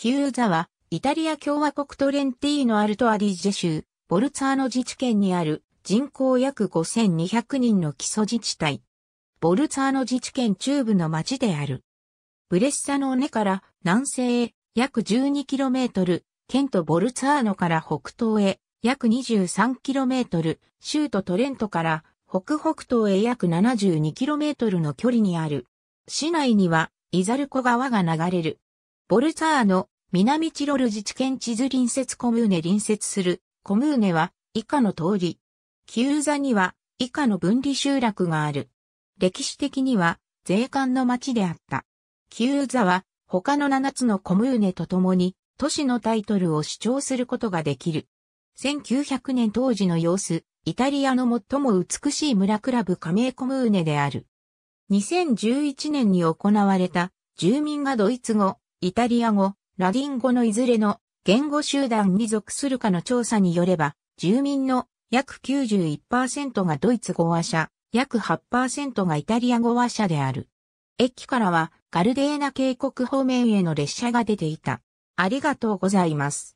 キューザは、イタリア共和国トレンティーノ・アルトアディジェ州、ボルツァーノ自治県にある人口約5200人の基礎自治体。ボルツァーノ自治県中部の町である。ブレッサの根から南西へ約 12km、県とボルツァーノから北東へ約 23km、州都トレントから北北東へ約 72km の距離にある。市内にはイザルコ川が流れる。ボルツァーノ、南チロル自治県地図隣接コムーネ隣接するコムーネは以下の通り。キューザには以下の分離集落がある。歴史的には税関の町であった。キューザは他の7つのコムーネと共に都市のタイトルを主張することができる。1900年当時の様子、イタリアの最も美しい村クラブ加盟コムーネである。2011年に行われた住民がドイツ語、イタリア語、ラディン語のいずれの言語集団に属するかの調査によれば、住民の約91%がドイツ語話者、約8%がイタリア語話者である。駅からはガルデーナ渓谷方面への列車が出ていた。ありがとうございます。